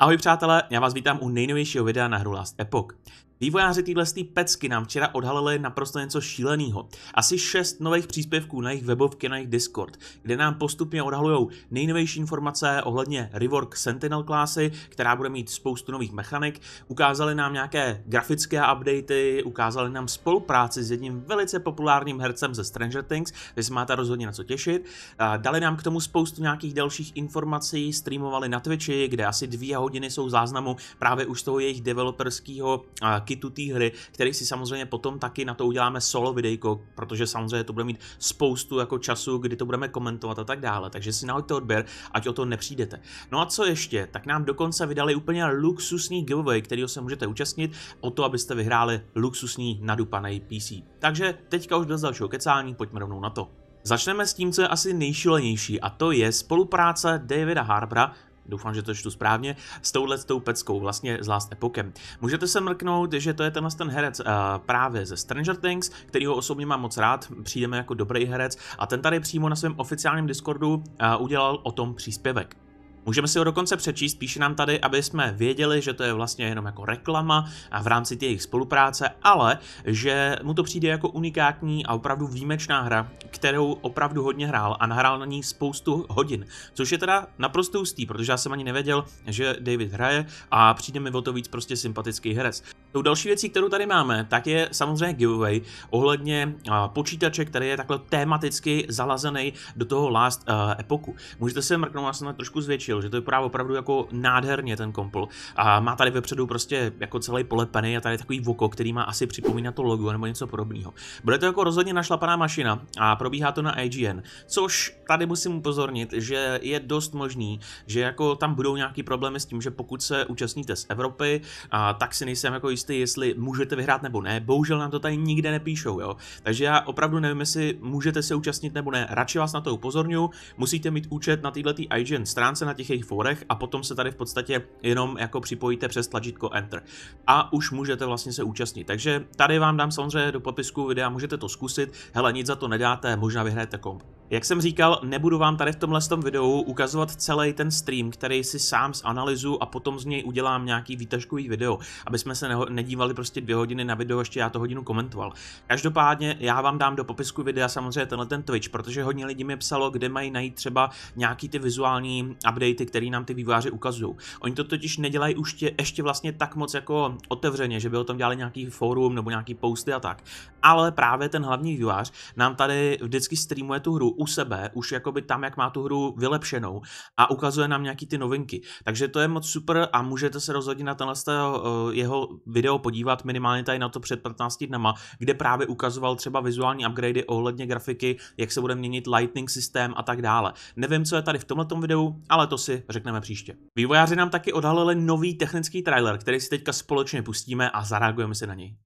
Ahoj přátelé, já vás vítám u nejnovějšího videa na hru Last Epoch. Vývojáři téhle pecky nám včera odhalili naprosto něco šíleného. Asi šest nových příspěvků na jejich webovky, na jejich Discord, kde nám postupně odhalují nejnovější informace ohledně Rework Sentinel klásy, která bude mít spoustu nových mechanik. Ukázali nám nějaké grafické updaty, ukázali nám spolupráci s jedním velice populárním hercem ze Stranger Things, vy se máte rozhodně na co těšit. Dali nám k tomu spoustu nějakých dalších informací, streamovali na Twitchi, kde asi dvě hodiny jsou záznamu právě už toho jejich developerského akitu té hry, který si samozřejmě potom taky na to uděláme solo videjko, protože samozřejmě to bude mít spoustu jako času, kdy to budeme komentovat a tak dále, takže si nahoďte odběr, ať o to nepřijdete. No a co ještě? Tak nám dokonce vydali úplně luxusní giveaway, kterýho se můžete účastnit o to, abyste vyhráli luxusní nadupaný PC. Takže teďka už bez dalšího kecání, pojďme rovnou na to. Začneme s tím, co je asi nejšilenější a to je spolupráce Davida Harbra doufám, že to čtu správně, s touhle tou peckou, vlastně z Last Epokem. Můžete se mrknout, že to je tenhle ten herec uh, právě ze Stranger Things, který ho osobně mám moc rád, přijdeme jako dobrý herec a ten tady přímo na svém oficiálním Discordu uh, udělal o tom příspěvek. Můžeme si ho dokonce přečíst, píše nám tady, aby jsme věděli, že to je vlastně jenom jako reklama a v rámci jejich spolupráce, ale že mu to přijde jako unikátní a opravdu výjimečná hra, kterou opravdu hodně hrál a nahrál na ní spoustu hodin, což je teda naprosto ústý, protože já jsem ani nevěděl, že David hraje a přijde mi o to víc prostě sympatický herec. Tou další věcí, kterou tady máme, tak je samozřejmě giveaway ohledně počítače, který je takhle tematicky zalazený do toho last uh, epoku. Můžete se mrknout, já jsem to trošku zvětšil, styl, že to vypadá opravdu jako nádherně ten kompl. A má tady vepředu prostě jako celý polepený a tady takový voko, který má asi připomínat to logo nebo něco podobného. Bude to jako rozhodně našlapaná mašina a probíhá to na IGN, což tady musím upozornit, že je dost možný, že jako tam budou nějaký problémy s tím, že pokud se účastníte z Evropy, a tak si nejsem jako jistý, jestli můžete vyhrát nebo ne. Bohužel nám to tady nikde nepíšou, jo. Takže já opravdu nevím, jestli můžete se účastnit nebo ne. Radši vás na to upozorňuji. Musíte mít účet na této IGN stránce na těch těch jejich fórech a potom se tady v podstatě jenom jako připojíte přes tlačítko Enter. A už můžete vlastně se účastnit. Takže tady vám dám samozřejmě do popisku videa, můžete to zkusit. Hele, nic za to nedáte, možná vyhráte komp. Jak jsem říkal, nebudu vám tady v tomhle videu ukazovat celý ten stream, který si sám zanalizu a potom z něj udělám nějaký výtažkový video, aby jsme se nedívali prostě dvě hodiny na video, ještě já to hodinu komentoval. Každopádně já vám dám do popisku videa samozřejmě tenhle ten Twitch, protože hodně lidí mi psalo, kde mají najít třeba nějaký ty vizuální updaty, které nám ty výváři ukazují. Oni to totiž nedělají už tě, ještě vlastně tak moc jako otevřeně, že by o tom dělali nějaký fórum nebo nějaký posty a tak. Ale právě ten hlavní vývář nám tady vždycky streamuje tu hru u sebe, už jakoby tam, jak má tu hru vylepšenou a ukazuje nám nějaký ty novinky. Takže to je moc super a můžete se rozhodně na tenhle eh, jeho video podívat minimálně tady na to před 15 dnama, kde právě ukazoval třeba vizuální upgradey ohledně grafiky, jak se bude měnit lightning systém a tak dále. Nevím, co je tady v tomto videu, ale to si řekneme příště. Vývojáři nám taky odhalili nový technický trailer, který si teďka společně pustíme a zareagujeme si na něj.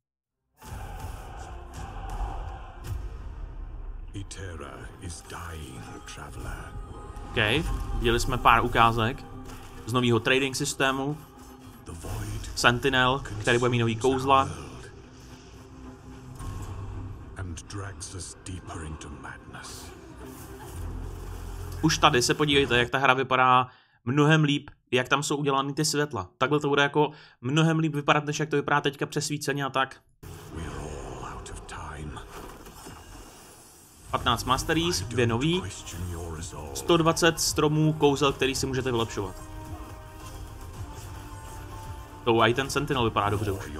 OK, viděli jsme pár ukázek z nového trading systému. Sentinel, který bude mít nový kouzla. Už tady se podívejte, jak ta hra vypadá mnohem líp, jak tam jsou udělány ty světla. Takhle to bude jako mnohem líp vypadat, než jak to vypadá teďka přesvíceně a tak. 15 Masteries, dvě nový, 120 stromů kouzel, který si můžete vylepšovat. To i ten Sentinel vypadá dobře už.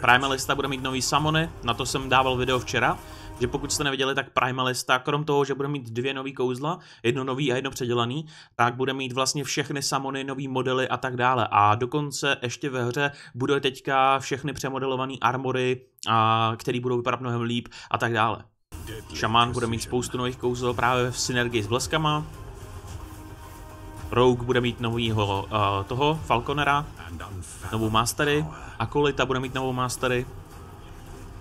Primalista bude mít nový samony, na to jsem dával video včera že pokud jste neviděli, tak Primalista, krom toho, že bude mít dvě nový kouzla, jedno nový a jedno předělaný, tak bude mít vlastně všechny samony, nový modely a tak dále. A dokonce ještě ve hře bude teďka všechny přemodelované armory, a, který budou vypadat mnohem líp a tak dále. Šamán bude mít spoustu nových kouzel právě v synergii s bleskama. Rogue bude mít novýho uh, toho, Falconera, novou mastery. Kolita bude mít novou mastery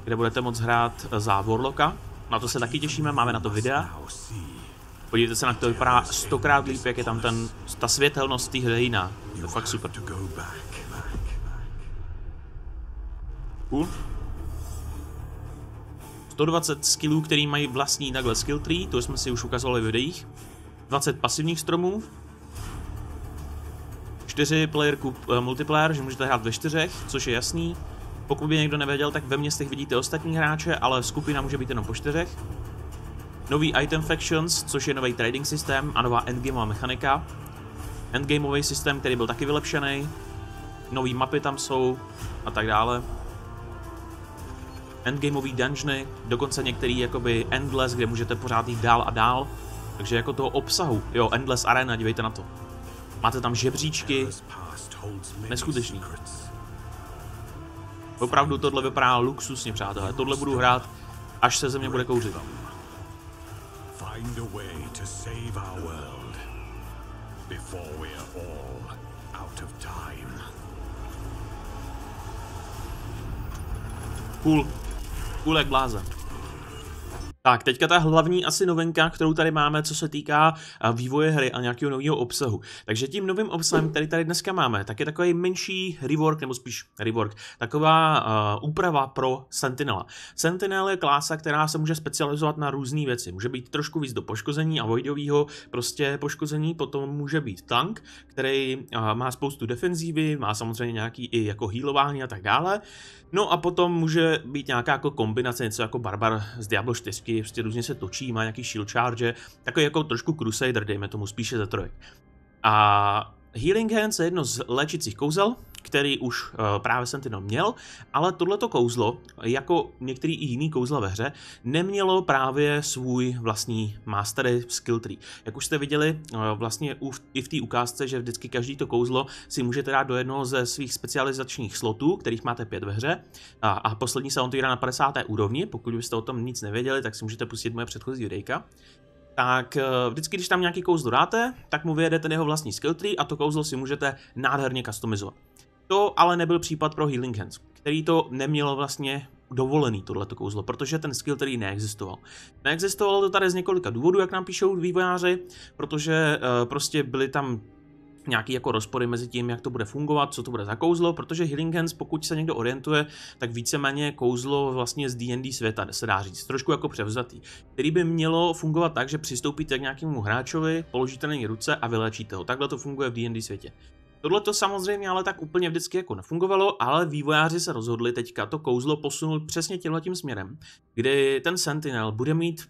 kde budete moct hrát eh, za Warlocka. Na to se taky těšíme, máme na to videa. Podívejte se, na to vypadá stokrát líp, jak je tam ten, ta světelnost té hry jiná. To je fakt super. Cool. 120 skillů, který mají vlastní takhle skill tree, to jsme si už ukazovali v videích. 20 pasivních stromů. 4 player cup, eh, multiplayer, že můžete hrát ve čtyřech, což je jasný. Pokud by někdo nevěděl, tak ve městech vidíte ostatní hráče, ale skupina může být jenom po čtyřech. Nový Item Factions, což je nový trading systém a nová endgameová mechanika. Endgameový systém, který byl taky vylepšený. Nový mapy tam jsou a tak dále. Endgameový dungeony, dokonce některý jakoby endless, kde můžete pořád jít dál a dál. Takže jako toho obsahu, jo, Endless Arena, dívejte na to. Máte tam žebříčky, neskutečný. Opravdu tohle vypadá luxusně, přátelé. Tohle budu hrát, až se ze mě bude kouřit. Cool. Cool jak blázen. Tak, teďka ta hlavní asi novinka, kterou tady máme, co se týká eh, vývoje hry a nějakého nového obsahu. Takže tím novým obsahem, který tady dneska máme, tak je takový menší rework, nebo spíš rework, taková uh, úprava pro Sentinela. Sentinel je klása, která se může specializovat na různé věci. Může být trošku víc do poškození a voidového prostě poškození, potom může být tank, který uh, má spoustu defenzívy, má samozřejmě nějaký i jako healování a tak dále. No a potom může být nějaká jako kombinace, něco jako Barbar z Diablo 4, prostě různě se točí, má nějaký shield charge, takový jako trošku Crusader, dejme tomu, spíše ze trojek. A Healing Hand je jedno z léčicích kouzel, který už eh, právě Sentinel měl, ale tohleto kouzlo, jako některý i jiný kouzla ve hře, nemělo právě svůj vlastní mastery skill tree. Jak už jste viděli eh, vlastně i v té ukázce, že vždycky každý to kouzlo si můžete dát do jednoho ze svých specializačních slotů, kterých máte pět ve hře a, a poslední se otevírá na 50. úrovni, pokud byste o tom nic nevěděli, tak si můžete pustit moje předchozí videjka tak eh, vždycky, když tam nějaký kouzlo dáte, tak mu vyjede ten jeho vlastní skill tree a to kouzlo si můžete nádherně customizovat. To ale nebyl případ pro Healing Hands, který to nemělo vlastně dovolený tohleto kouzlo, protože ten skill tedy neexistoval. Neexistovalo to tady z několika důvodů, jak nám píšou vývojáři, protože uh, prostě byly tam nějaký jako rozpory mezi tím, jak to bude fungovat, co to bude za kouzlo, protože Healing Hands, pokud se někdo orientuje, tak víceméně kouzlo vlastně z D&D světa, se dá říct, trošku jako převzatý, který by mělo fungovat tak, že přistoupíte k nějakému hráčovi, položíte na něj ruce a vylečíte ho. Takhle to funguje v D&D světě. Tohle to samozřejmě ale tak úplně vždycky jako nefungovalo, ale vývojáři se rozhodli teďka to kouzlo posunout přesně tímhletím směrem, kdy ten Sentinel bude mít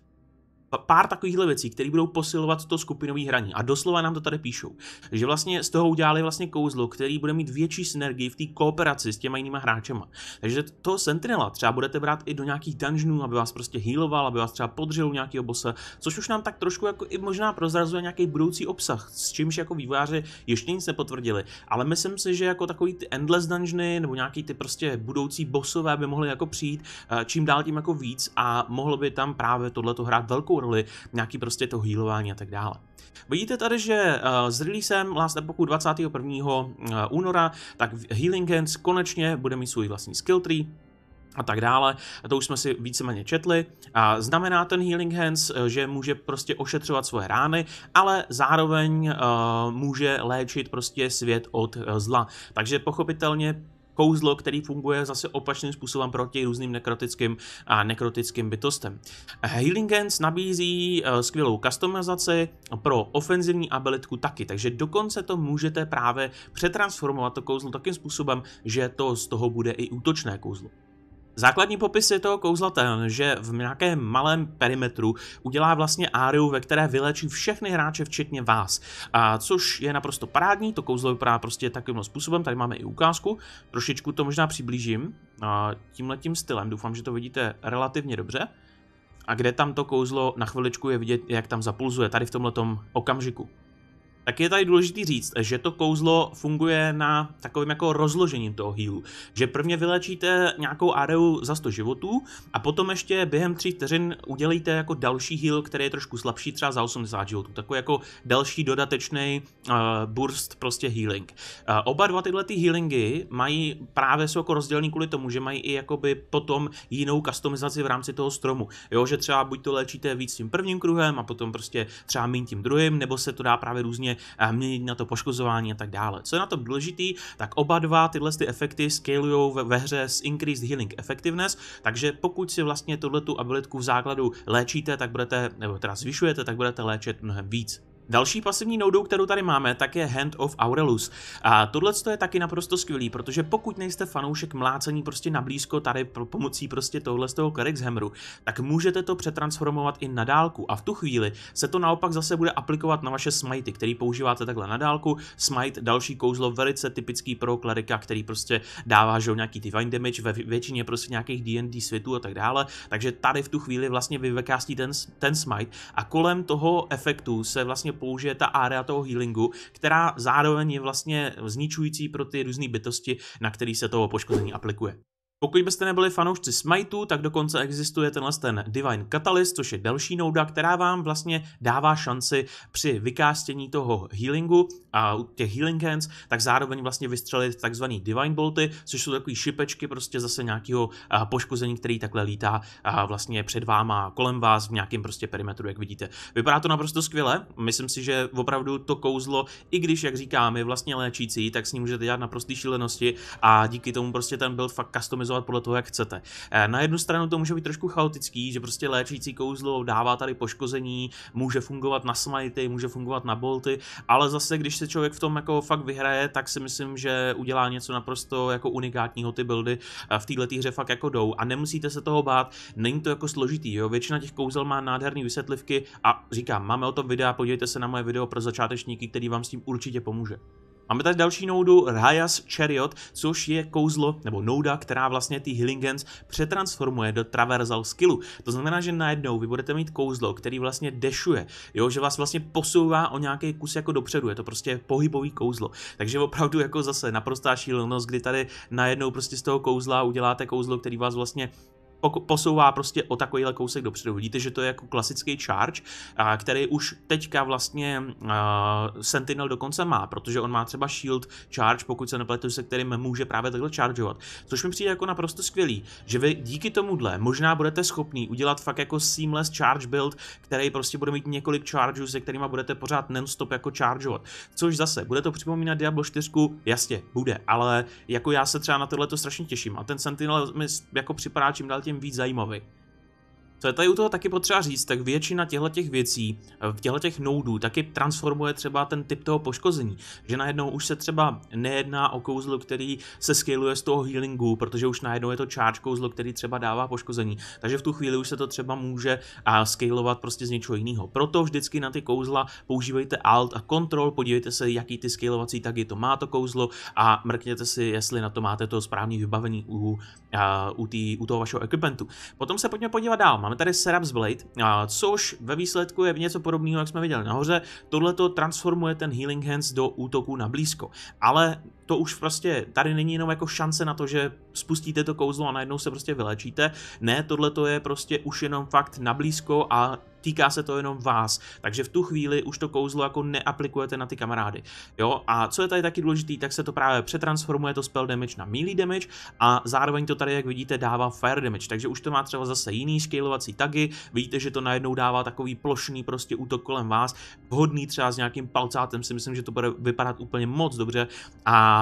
pár takových věcí, které budou posilovat to skupinové hraní. A doslova nám to tady píšou, že vlastně z toho udělali vlastně kouzlo, který bude mít větší synergii v té kooperaci s těma jinýma hráčema. Takže to Sentinela třeba budete brát i do nějakých dungeonů, aby vás prostě healoval, aby vás třeba podřil nějakého bose, což už nám tak trošku jako i možná prozrazuje nějaký budoucí obsah, s čímž jako výváři ještě nic nepotvrdili. Ale myslím si, že jako takový ty endless dungeony nebo nějaký ty prostě budoucí bosové by mohly jako přijít eh, čím dál tím jako víc a mohlo by tam právě tohleto hrát velkou roli, nějaký prostě to healování a tak dále. Vidíte tady, že eh, s releasem Last Epochu 21. Eh, února, tak Healing Hands konečně bude mít svůj vlastní skill tree, a tak dále. A to už jsme si víceméně četli. A znamená ten Healing Hands, eh, že může prostě ošetřovat svoje rány, ale zároveň uh, může léčit prostě svět od zla. Takže pochopitelně kouzlo, který funguje zase opačným způsobem proti různým nekrotickým a nekrotickým bytostem. Healing Hands nabízí eh, skvělou customizaci pro ofenzivní abilitku taky, takže dokonce to můžete právě přetransformovat to kouzlo takým způsobem, že to z toho bude i útočné kouzlo. Základní popis je toho kouzla ten, že v nějakém malém perimetru udělá vlastně áriu, ve které vylečí všechny hráče, včetně vás. A což je naprosto parádní, to kouzlo vypadá prostě takovým způsobem, tady máme i ukázku, trošičku to možná přiblížím tímhletím stylem, doufám, že to vidíte relativně dobře. A kde tam to kouzlo na chviličku je vidět, jak tam zapulzuje, tady v tomhletom okamžiku tak je tady důležité říct, že to kouzlo funguje na takovým jako rozložením toho healu. Že prvně vylečíte nějakou areu za 100 životů a potom ještě během 3 vteřin udělíte jako další heal, který je trošku slabší, třeba za 80 životů. Takový jako další dodatečný uh, eh, burst prostě healing. Uh, oba dva tyhle ty healingy mají právě jsou jako rozdělený kvůli tomu, že mají i jakoby potom jinou customizaci v rámci toho stromu. Jo, že třeba buď to léčíte víc tím prvním kruhem a potom prostě třeba mín tím druhým, nebo se to dá právě různě měnit na to poškozování a tak dále. Co je na to důležitý, tak oba dva tyhle ty efekty scalují ve, ve hře s Increased Healing Effectiveness, takže pokud si vlastně tu abilitku v základu léčíte, tak budete, nebo teda zvyšujete, tak budete léčit mnohem víc. Další pasivní noudou, kterou tady máme, tak je Hand of Aurelus. A tohle je taky naprosto skvělý, protože pokud nejste fanoušek mlácení prostě nablízko tady pomocí prostě tohle z toho Kerix Hammeru, tak můžete to přetransformovat i na dálku a v tu chvíli se to naopak zase bude aplikovat na vaše smajty, který používáte takhle na dálku. Smite, další kouzlo, velice typický pro klerika, který prostě dává že, nějaký divine damage ve většině prostě nějakých D&D světů a tak dále. Takže tady v tu chvíli vlastně vy ten, ten smite a kolem toho efektu se vlastně použije ta área toho healingu, která zároveň je vlastně zničující pro ty různé bytosti, na který se toho poškození aplikuje. Pokud byste nebyli fanoušci Smiteu, tak dokonce existuje tenhle ten Divine Catalyst, což je další nouda, která vám vlastně dává šanci při vykástění toho healingu a těch healing hands, tak zároveň vlastně vystřelit takzvaný Divine Bolty, což jsou takové šipečky prostě zase nějakého poškození, který takhle lítá vlastně před váma, kolem vás v nějakém prostě perimetru, jak vidíte. Vypadá to naprosto skvěle, myslím si, že opravdu to kouzlo, i když, jak říkáme vlastně léčící, tak s ním můžete dělat naprostý šílenosti a díky tomu prostě ten build fakt customizovat customizovat podle toho, jak chcete. Eh, na jednu stranu to může být trošku chaotický, že prostě léčící kouzlo dává tady poškození, může fungovat na smajty, může fungovat na bolty, ale zase, když se člověk v tom jako fakt vyhraje, tak si myslím, že udělá něco naprosto jako unikátního ty buildy eh, v této hře fakt jako jdou a nemusíte se toho bát, není to jako složitý, jo, většina těch kouzel má nádherný vysvětlivky a říkám, máme o tom videa, podívejte se na moje video pro začátečníky, který vám s tím určitě pomůže. Máme tady další noudu Rajas Chariot, což je kouzlo nebo nouda, která vlastně ty Healing Hands přetransformuje do Traversal skillu. To znamená, že najednou vy budete mít kouzlo, který vlastně dešuje, jo, že vás vlastně posouvá o nějaký kus jako dopředu, je to prostě pohybový kouzlo. Takže opravdu jako zase naprostá šílenost, kdy tady najednou prostě z toho kouzla uděláte kouzlo, který vás vlastně posouvá prostě o takovýhle kousek dopředu. Vidíte, že to je jako klasický charge, který už teďka vlastně Sentinel dokonce má, protože on má třeba shield charge, pokud se nepletu, se kterým může právě takhle chargeovat. Což mi přijde jako naprosto skvělý, že vy díky tomuhle možná budete schopný udělat fakt jako seamless charge build, který prostě bude mít několik chargeů, se kterými budete pořád non-stop jako chargeovat. Což zase, bude to připomínat Diablo 4, jasně, bude, ale jako já se třeba na tohle to strašně těším a ten Sentinel mi jako připadá čím dál tím widz zajmowy. Co je tady u toho taky potřeba říct, tak většina těchto těch věcí v těchto těch noudů taky transformuje třeba ten typ toho poškození, že najednou už se třeba nejedná o kouzlo, který se skaluje z toho healingu, protože už najednou je to charge kouzlo, který třeba dává poškození, takže v tu chvíli už se to třeba může skalovat prostě z něčeho jiného. Proto vždycky na ty kouzla používejte alt a control, podívejte se, jaký ty skalovací tagy to má to kouzlo a mrkněte si, jestli na to máte to správné vybavení u, u, tý, u toho vašeho equipmentu. Potom se pojďme podívat dál. Máme tady Seraph's Blade, a což ve výsledku je něco podobného, jak jsme viděli nahoře. Tohle to transformuje ten Healing Hands do útoku na blízko. Ale to už prostě tady není jenom jako šance na to, že spustíte to kouzlo a najednou se prostě vylečíte. Ne, tohle to je prostě už jenom fakt nablízko a týká se to jenom vás. Takže v tu chvíli už to kouzlo jako neaplikujete na ty kamarády. Jo, a co je tady taky důležité, tak se to právě přetransformuje to spell damage na melee damage a zároveň to tady, jak vidíte, dává fire damage. Takže už to má třeba zase jiný skalovací tagy. Vidíte, že to najednou dává takový plošný prostě útok kolem vás, vhodný třeba s nějakým palcátem, si myslím, že to bude vypadat úplně moc dobře. A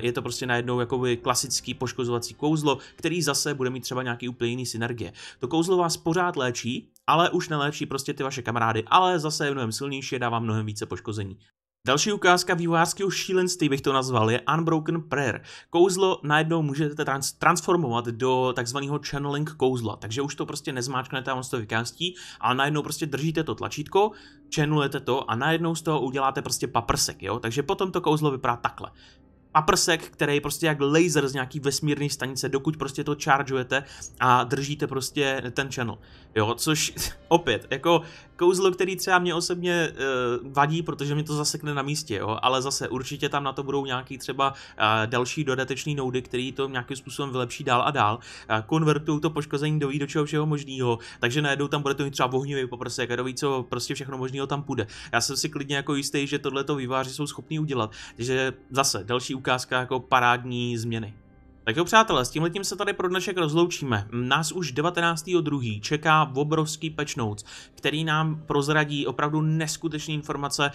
je to prostě najednou jakoby klasický poškozovací kouzlo, který zase bude mít třeba nějaký úplně jiný synergie. To kouzlo vás pořád léčí, ale už neléčí prostě ty vaše kamarády, ale zase je mnohem silnější a dává mnohem více poškození. Další ukázka vývojářského šílenství bych to nazval je Unbroken Prayer. Kouzlo najednou můžete trans- transformovat do takzvaného channeling kouzla, takže už to prostě nezmáčknete a on to vykástí, ale najednou prostě držíte to tlačítko, channelujete to a najednou z toho uděláte prostě paprsek, jo? Takže potom to kouzlo vypadá takhle paprsek který je prostě jak laser z nějaký vesmírné stanice, dokud prostě to chargeujete a držíte prostě ten channel. Jo, což opět, jako kouzlo, který třeba mě osobně uh, vadí, protože mě to zasekne na místě, jo, ale zase určitě tam na to budou nějaký třeba uh, další dodateční noudy, který to nějakým způsobem vylepší dál a dál. uh, konvertují to poškození do do čeho všeho možného, takže najednou tam bude to mít třeba ohnivý poprsek, kdo ví, co prostě všechno možného tam půjde. Já jsem si klidně jako jistý, že tohle to výváři jsou schopni udělat, že zase další ukázka jako parádní změny. Tak jo přátelé, s tímhletím se tady pro dnešek rozloučíme. Nás už 19.2. čeká obrovský patch notes, který nám prozradí opravdu neskutečné informace.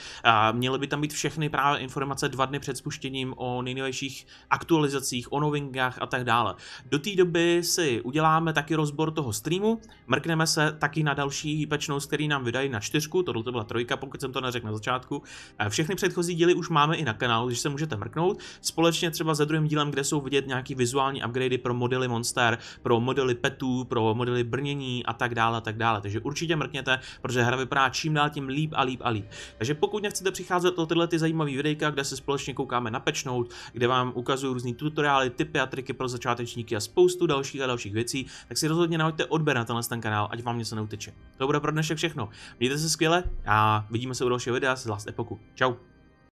Měly by tam být všechny právě informace dva dny před spuštěním o nejnovějších aktualizacích, o novinkách a tak dále. Do té doby si uděláme taky rozbor toho streamu, mrkneme se taky na další patch notes, který nám vydají na čtyřku, tohle to byla trojka, pokud jsem to neřekl na začátku. Všechny předchozí díly už máme i na kanálu, když se můžete mrknout. Společně třeba se druhým dílem, kde jsou vidět nějaký vizuální upgradey pro modely monster, pro modely petů, pro modely brnění a tak dále a tak dále. Takže určitě mrkněte, protože hra vypadá čím dál tím líp a líp a líp. Takže pokud nechcete přicházet o tyhle ty zajímavé videjka, kde se společně koukáme na pečnout, kde vám ukazuju různý tutoriály, tipy a triky pro začátečníky a spoustu dalších a dalších věcí, tak si rozhodně nahoďte odběr na tenhle ten kanál, ať vám něco neuteče. To bude pro dnešek všechno. Mějte se skvěle a vidíme se u dalšího videa z Last Epoku. Ciao.